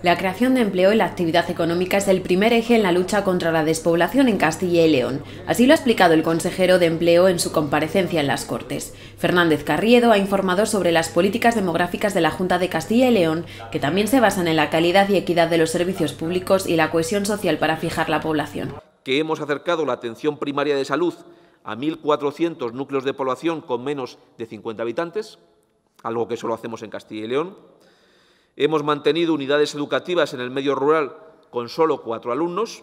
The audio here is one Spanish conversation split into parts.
La creación de empleo y la actividad económica es el primer eje en la lucha contra la despoblación en Castilla y León. Así lo ha explicado el consejero de Empleo en su comparecencia en las Cortes. Fernández Carriedo ha informado sobre las políticas demográficas de la Junta de Castilla y León, que también se basan en la calidad y equidad de los servicios públicos y la cohesión social para fijar la población. Que hemos acercado la atención primaria de salud a 1.400 núcleos de población con menos de 50 habitantes, algo que solo hacemos en Castilla y León Hemos mantenido unidades educativas en el medio rural con solo cuatro alumnos.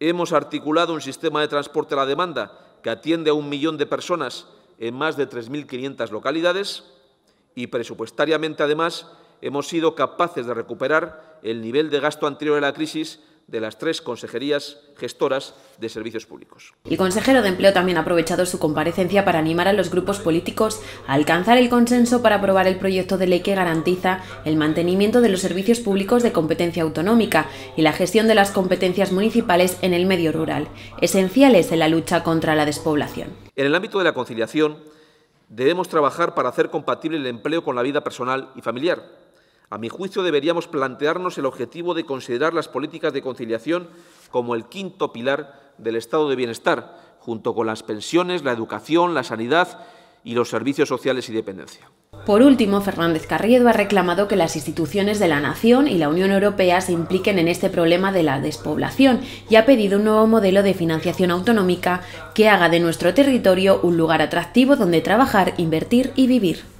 Hemos articulado un sistema de transporte a la demanda que atiende a un millón de personas en más de 3.500 localidades y presupuestariamente, además, hemos sido capaces de recuperar el nivel de gasto anterior a la crisis de las tres consejerías gestoras de servicios públicos. El consejero de Empleo también ha aprovechado su comparecencia para animar a los grupos políticos a alcanzar el consenso para aprobar el proyecto de ley que garantiza el mantenimiento de los servicios públicos de competencia autonómica y la gestión de las competencias municipales en el medio rural, esenciales en la lucha contra la despoblación. En el ámbito de la conciliación, debemos trabajar para hacer compatible el empleo con la vida personal y familiar a mi juicio, deberíamos plantearnos el objetivo de considerar las políticas de conciliación como el quinto pilar del estado de bienestar, junto con las pensiones, la educación, la sanidad y los servicios sociales y dependencia. Por último, Fernández Carriedo ha reclamado que las instituciones de la nación y la Unión Europea se impliquen en este problema de la despoblación y ha pedido un nuevo modelo de financiación autonómica que haga de nuestro territorio un lugar atractivo donde trabajar, invertir y vivir.